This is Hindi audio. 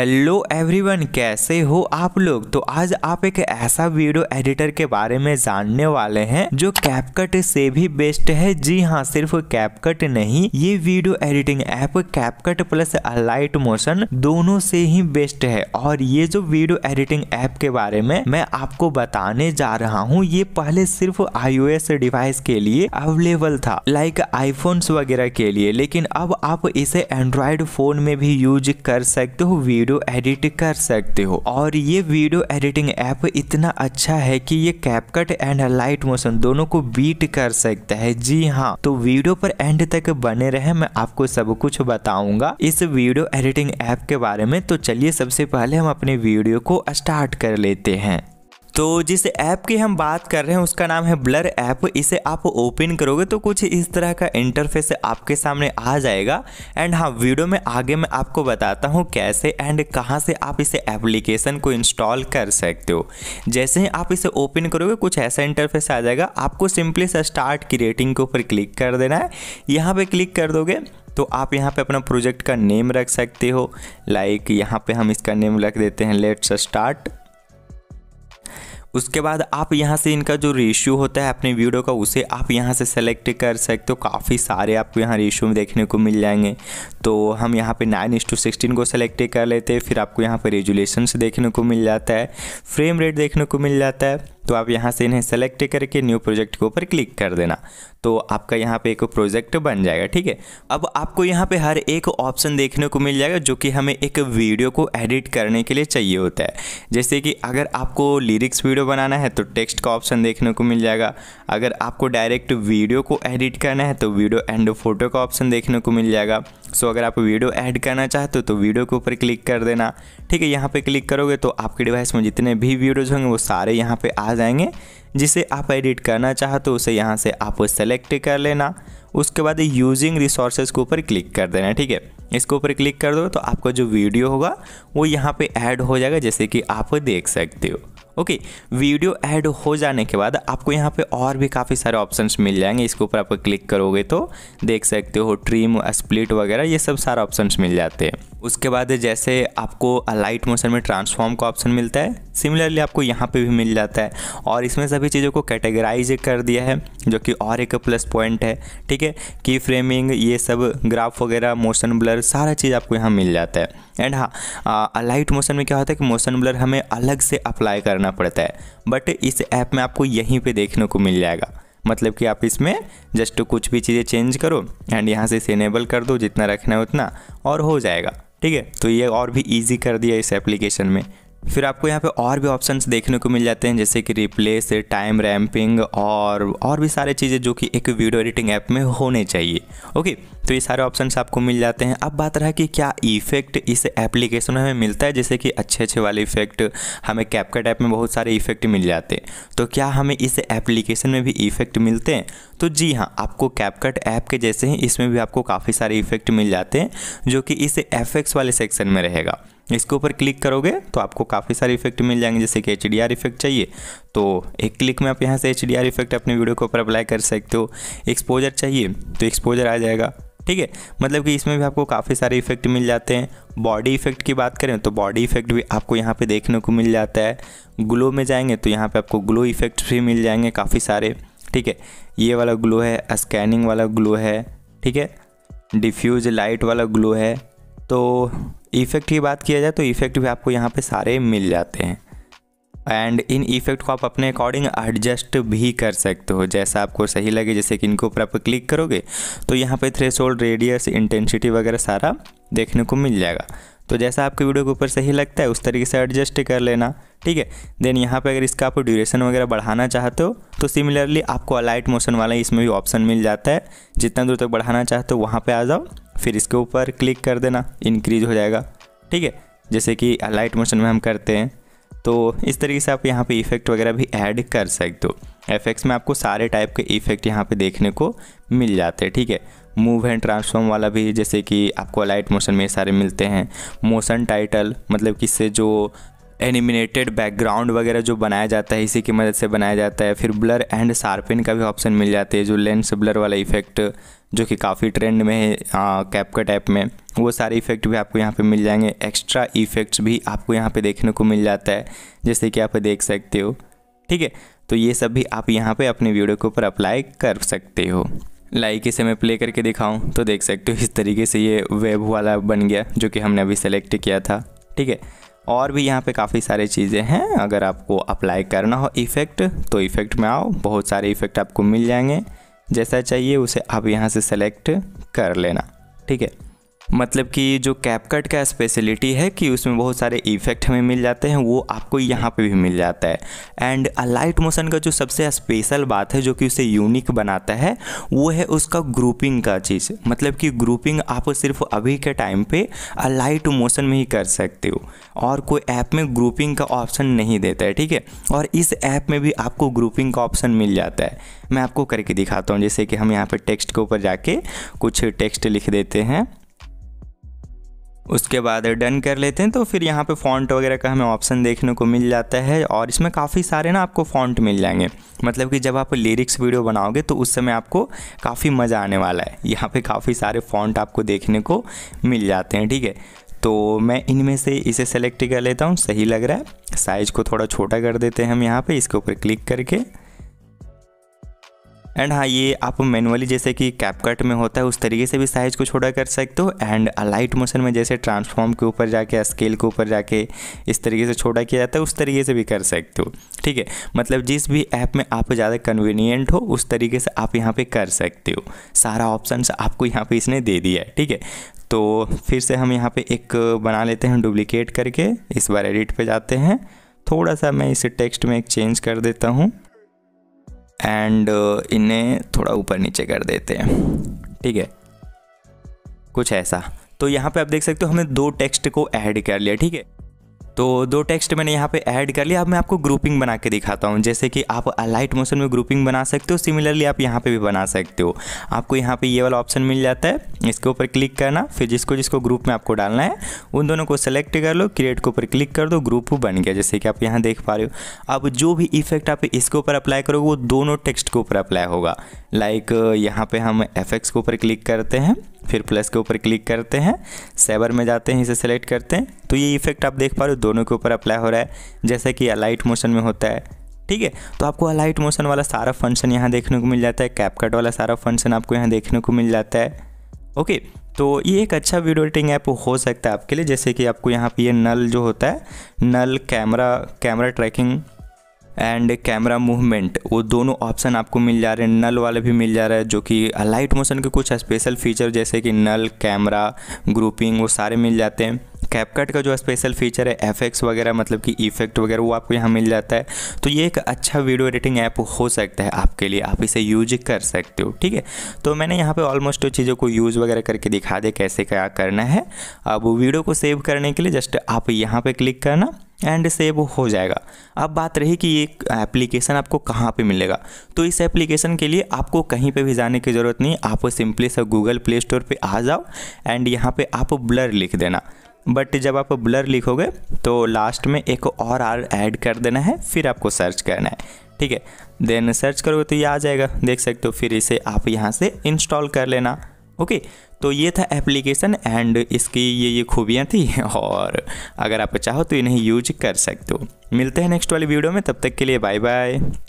हेलो एवरीवन कैसे हो आप लोग तो आज आप एक ऐसा वीडियो एडिटर के बारे में जानने वाले हैं जो कैपकट से भी बेस्ट है जी हाँ सिर्फ कैपकट नहीं ये video editing app CapCut plus light motion दोनों से ही बेस्ट है और ये जो वीडियो एडिटिंग ऐप के बारे में मैं आपको बताने जा रहा हूँ ये पहले सिर्फ आईओएस डिवाइस के लिए अवेलेबल था लाइक आईफोन्स वगैरह के लिए लेकिन अब आप इसे एंड्रॉयड फोन में भी यूज कर सकते हो वीडियो वीडियो एडिट कर सकते हो और ये वीडियो एडिटिंग ऐप इतना अच्छा है कि ये कैपकट एंड लाइट मोशन दोनों को बीट कर सकता है जी हाँ तो वीडियो पर एंड तक बने रहे मैं आपको सब कुछ बताऊंगा इस वीडियो एडिटिंग ऐप के बारे में तो चलिए सबसे पहले हम अपने वीडियो को स्टार्ट कर लेते हैं तो जिस ऐप की हम बात कर रहे हैं उसका नाम है ब्लर ऐप इसे आप ओपन करोगे तो कुछ इस तरह का इंटरफेस आपके सामने आ जाएगा एंड हाँ वीडियो में आगे मैं आपको बताता हूँ कैसे एंड कहाँ से आप इसे एप्लीकेशन को इंस्टॉल कर सकते हो जैसे ही आप इसे ओपन करोगे कुछ ऐसा इंटरफेस आ जाएगा आपको सिंपली स्टार्ट क्रिएटिंग के ऊपर क्लिक कर देना है यहाँ पर क्लिक कर दोगे तो आप यहाँ पे अपना प्रोजेक्ट का नेम रख सकते हो लाइक यहाँ पे हम इसका नेम रख देते हैं लेट्स स्टार्ट उसके बाद आप यहाँ से इनका जो रेशियो होता है अपने वीडियो का उसे आप यहाँ से सेलेक्ट कर सकते हो काफ़ी सारे आपको यहाँ रेशियो में देखने को मिल जाएंगे तो हम यहाँ पे नाइन इंस टू सिक्सटीन को सेलेक्ट कर लेते हैं फिर आपको यहाँ पर रेजुलेशन देखने को मिल जाता है फ्रेम रेट देखने को मिल जाता है तो आप यहाँ से इन्हें सेलेक्ट करके न्यू प्रोजेक्ट के ऊपर क्लिक कर देना तो आपका यहाँ पे एक प्रोजेक्ट बन जाएगा ठीक है अब आपको यहाँ पे हर एक ऑप्शन देखने को मिल जाएगा जो कि हमें एक वीडियो को एडिट करने के लिए चाहिए होता है जैसे कि अगर आपको लिरिक्स वीडियो बनाना है तो टेक्स्ट का ऑप्शन देखने को मिल जाएगा अगर आपको डायरेक्ट वीडियो को एडिट करना है तो वीडियो एंड फोटो का ऑप्शन देखने को मिल जाएगा सो अगर आप वीडियो ऐड करना चाहते हो तो वीडियो के ऊपर क्लिक कर देना ठीक है यहाँ पर क्लिक करोगे तो आपके डिवाइस में जितने भी वीडियोज़ होंगे वो सारे यहाँ पर आ जाएंगे जिसे आप एडिट करना चाहो तो उसे यहाँ से आप सेलेक्ट कर लेना उसके बाद यूजिंग रिसोर्सेज के ऊपर क्लिक कर देना ठीक है इसके ऊपर क्लिक कर दो तो आपका जो वीडियो होगा वो यहाँ पे ऐड हो जाएगा जैसे कि आप देख सकते हो ओके वीडियो ऐड हो जाने के बाद आपको यहाँ पे और भी काफ़ी सारे ऑप्शंस मिल जाएंगे इसके ऊपर आप क्लिक करोगे तो देख सकते हो ट्रिम स्प्लिट वगैरह ये सब सारे ऑप्शंस मिल जाते हैं उसके बाद जैसे आपको लाइट मोशन में ट्रांसफॉर्म का ऑप्शन मिलता है सिमिलरली आपको यहाँ पे भी मिल जाता है और इसमें सभी चीज़ों को कैटेगराइज कर दिया है जो कि और एक प्लस पॉइंट है ठीक है की फ्रेमिंग ये सब ग्राफ वगैरह मोशन ब्लर सारा चीज़ आपको यहाँ मिल जाता है एंड हाँ अलाइट मोशन में क्या होता है कि मोशन ब्लर हमें अलग से अप्लाई करना पड़ता है बट इस ऐप में आपको यहीं पे देखने को मिल जाएगा मतलब कि आप इसमें जस्ट कुछ भी चीज़ें चेंज करो एंड यहाँ से इसे इनेबल कर दो जितना रखना है उतना और हो जाएगा ठीक है तो ये और भी ईजी कर दिया इस एप्लीकेशन में फिर आपको यहाँ पे और भी ऑप्शंस देखने को मिल जाते हैं जैसे कि रिप्लेस टाइम रैम्पिंग और और भी सारे चीज़ें जो कि एक वीडियो एडिटिंग ऐप में होने चाहिए ओके तो ये सारे ऑप्शन आपको मिल जाते हैं अब बात रहा कि क्या इफेक्ट इस एप्लीकेशन में मिलता है जैसे कि अच्छे अच्छे वाले इफेक्ट हमें कैपकट ऐप में बहुत सारे इफेक्ट मिल जाते हैं तो क्या हमें इस एप्लीकेशन में भी इफेक्ट मिलते हैं तो जी हाँ आपको कैपकट ऐप के जैसे ही इसमें भी आपको काफ़ी सारे इफेक्ट मिल जाते हैं जो कि इस एफेक्ट्स वाले सेक्शन में रहेगा इसके ऊपर क्लिक करोगे तो आपको काफ़ी सारे इफेक्ट मिल जाएंगे जैसे कि एच इफेक्ट चाहिए तो एक क्लिक में आप यहाँ से एच इफेक्ट अपने वीडियो के ऊपर अप्लाई कर सकते हो एक्सपोजर चाहिए तो एक्सपोजर आ जाएगा ठीक है मतलब कि इसमें भी आपको काफ़ी सारे इफेक्ट मिल जाते हैं बॉडी इफेक्ट की बात करें तो बॉडी इफेक्ट भी आपको यहाँ पे देखने को मिल जाता है ग्लो में जाएंगे तो यहाँ पे आपको ग्लो इफेक्ट भी मिल जाएंगे काफ़ी सारे ठीक है ये वाला ग्लो है स्कैनिंग वाला ग्लो है ठीक है डिफ्यूज लाइट वाला ग्लो है तो इफ़ेक्ट की बात किया जाए तो इफ़ेक्ट भी आपको यहाँ पर सारे मिल जाते हैं एंड इन इफेक्ट को आप अपने अकॉर्डिंग एडजस्ट भी कर सकते हो जैसा आपको सही लगे जैसे कि इनके ऊपर आप क्लिक करोगे तो यहाँ पे थ्रेशोल्ड रेडियस इंटेंसिटी वगैरह सारा देखने को मिल जाएगा तो जैसा आपके वीडियो के ऊपर सही लगता है उस तरीके से एडजस्ट कर लेना ठीक है देन यहाँ पे अगर इसका आप ड्यूरेशन वगैरह बढ़ाना चाहते हो तो सिमिलरली आपको अलाइट मोशन वाला इसमें भी ऑप्शन मिल जाता है जितना दूर तक तो बढ़ाना चाहते हो वहाँ पर आ जाओ फिर इसके ऊपर क्लिक कर देना इंक्रीज हो जाएगा ठीक है जैसे कि अलाइट मोशन में हम करते हैं तो इस तरीके से आप यहाँ पे इफ़ेक्ट वगैरह भी ऐड कर सकते हो एफ में आपको सारे टाइप के इफ़ेक्ट यहाँ पे देखने को मिल जाते हैं ठीक है मूव एंड ट्रांसफॉर्म वाला भी जैसे कि आपको लाइट मोशन में सारे मिलते हैं मोशन टाइटल मतलब कि इससे जो एनिमिनेटेड बैकग्राउंड वगैरह जो बनाया जाता है इसी की मदद से बनाया जाता है फिर ब्लर एंड शार्पिन का भी ऑप्शन मिल जाते है जो लेंस ब्लर वाला इफेक्ट जो कि काफ़ी ट्रेंड में है कैपकट ऐप में वो सारे इफेक्ट भी आपको यहाँ पे मिल जाएंगे एक्स्ट्रा इफेक्ट्स भी आपको यहाँ पे देखने को मिल जाता है जैसे कि आप देख सकते हो ठीक है तो ये सब भी आप यहाँ पे अपने वीडियो के ऊपर अप्लाई कर सकते हो लाइक इसे मैं प्ले करके दिखाऊं तो देख सकते हो इस तरीके से ये वेब वाला बन गया जो कि हमने अभी सेलेक्ट किया था ठीक है और भी यहाँ पे काफ़ी सारे चीज़ें हैं अगर आपको अप्लाई करना हो इफ़ेक्ट तो इफ़ेक्ट में आओ बहुत सारे इफ़ेक्ट आपको मिल जाएंगे जैसा चाहिए उसे आप यहाँ से सेलेक्ट कर लेना ठीक है मतलब कि जो कैपकट का स्पेशलिटी है कि उसमें बहुत सारे इफ़ेक्ट हमें मिल जाते हैं वो आपको यहाँ पे भी मिल जाता है एंड अलाइट मोशन का जो सबसे स्पेशल बात है जो कि उसे यूनिक बनाता है वो है उसका ग्रुपिंग का चीज़ मतलब कि ग्रुपिंग आप सिर्फ अभी के टाइम पे अलाइट मोशन में ही कर सकते हो और कोई ऐप में ग्रुपिंग का ऑप्शन नहीं देता है ठीक है और इस ऐप में भी आपको ग्रुपिंग का ऑप्शन मिल जाता है मैं आपको करके दिखाता हूँ जैसे कि हम यहाँ पर टेक्स्ट के ऊपर जाके कुछ टेक्स्ट लिख देते हैं उसके बाद डन कर लेते हैं तो फिर यहाँ पे फॉन्ट वगैरह का हमें ऑप्शन देखने को मिल जाता है और इसमें काफ़ी सारे ना आपको फॉन्ट मिल जाएंगे मतलब कि जब आप लिरिक्स वीडियो बनाओगे तो उस समय आपको काफ़ी मज़ा आने वाला है यहाँ पे काफ़ी सारे फॉन्ट आपको देखने को मिल जाते हैं ठीक है तो मैं इनमें से इसे सेलेक्ट कर लेता हूँ सही लग रहा है साइज़ को थोड़ा छोटा कर देते हैं हम यहाँ पर इसके ऊपर क्लिक करके एंड हाँ ये आप मैनुअली जैसे कि कैपकट में होता है उस तरीके से भी साइज को छोटा कर सकते हो एंड अलाइट मोशन में जैसे ट्रांसफॉर्म के ऊपर जाके स्केल के ऊपर जाके इस तरीके से छोटा किया जाता है उस तरीके से भी कर सकते हो ठीक है मतलब जिस भी ऐप में आप ज़्यादा कन्वीनियंट हो उस तरीके से आप यहाँ पर कर सकते हो सारा ऑप्शन आपको यहाँ पर इसने दे दिया है ठीक है तो फिर से हम यहाँ पर एक बना लेते हैं डुप्लिकेट करके इस बार एडिट पर जाते हैं थोड़ा सा मैं इसे टेक्स्ट में एक चेंज कर देता हूँ एंड uh, इन्हें थोड़ा ऊपर नीचे कर देते हैं ठीक है कुछ ऐसा तो यहाँ पे आप देख सकते हो हमने दो टेक्स्ट को ऐड कर लिया ठीक है तो दो टेक्स्ट मैंने यहाँ पे ऐड कर लिया अब मैं आपको ग्रुपिंग बना के दिखाता हूँ जैसे कि आप लाइट मोशन में ग्रुपिंग बना सकते हो सिमिलरली आप यहाँ पे भी बना सकते हो आपको यहाँ पे ये वाला ऑप्शन मिल जाता है इसके ऊपर क्लिक करना फिर जिसको जिसको ग्रुप में आपको डालना है उन दोनों को सेलेक्ट कर लो क्रिएट के ऊपर क्लिक कर दो ग्रुप बन गया जैसे कि आप यहाँ देख पा रहे हो अब जो भी इफेक्ट आप इसके ऊपर अप्लाई करोगे वो दोनों टेक्स्ट के ऊपर अप्लाई होगा लाइक यहाँ पर हम एफेक्ट्स के ऊपर क्लिक करते हैं फिर प्लस के ऊपर क्लिक करते हैं सेवर में जाते हैं इसे सेलेक्ट करते हैं तो ये इफेक्ट आप देख पा रहे हो दोनों के ऊपर अप्लाई हो रहा है जैसे कि अलाइट मोशन में होता है ठीक है तो आपको अलाइट मोशन वाला सारा फंक्शन यहाँ देखने को मिल जाता है कैपकट वाला सारा फंक्शन आपको यहाँ देखने को मिल जाता है ओके तो ये एक अच्छा वीडियो एडिटिंग ऐप हो सकता है आपके लिए जैसे कि आपको यहाँ पे ये नल जो होता है null camera camera tracking and camera movement वो दोनों ऑप्शन आपको मिल जा रहे हैं नल वाले भी मिल जा रहा है जो कि लाइट मोशन के कुछ स्पेशल फीचर जैसे कि नल कैमरा ग्रुपिंग वो सारे मिल जाते हैं कैपकट का जो स्पेशल फीचर है एफएक्स वगैरह मतलब कि इफेक्ट वगैरह वो आपको यहाँ मिल जाता है तो ये एक अच्छा वीडियो एडिटिंग ऐप हो सकता है आपके लिए आप इसे यूज कर सकते हो ठीक है तो मैंने यहाँ पे ऑलमोस्ट चीज़ों को यूज़ वगैरह करके दिखा दे कैसे क्या करना है अब वीडियो को सेव करने के लिए जस्ट आप यहाँ पर क्लिक करना एंड सेव हो जाएगा अब बात रही कि ये एप्लीकेशन आपको कहाँ पे मिलेगा तो इस एप्लीकेशन के लिए आपको कहीं पे भी जाने की ज़रूरत नहीं आप सिंपली सब गूगल प्ले स्टोर पे आ जाओ एंड यहाँ पे आप ब्लर लिख देना बट जब आप ब्लर लिखोगे तो लास्ट में एक और आर ऐड कर देना है फिर आपको सर्च करना है ठीक है देन सर्च करोगे तो ये आ जाएगा देख सकते हो फिर इसे आप यहाँ से इंस्टॉल कर लेना ओके तो ये था एप्लीकेशन एंड इसकी ये ये खूबियाँ थी और अगर आप चाहो तो इन्हें यूज कर सकते हो मिलते हैं नेक्स्ट वाली वीडियो में तब तक के लिए बाय बाय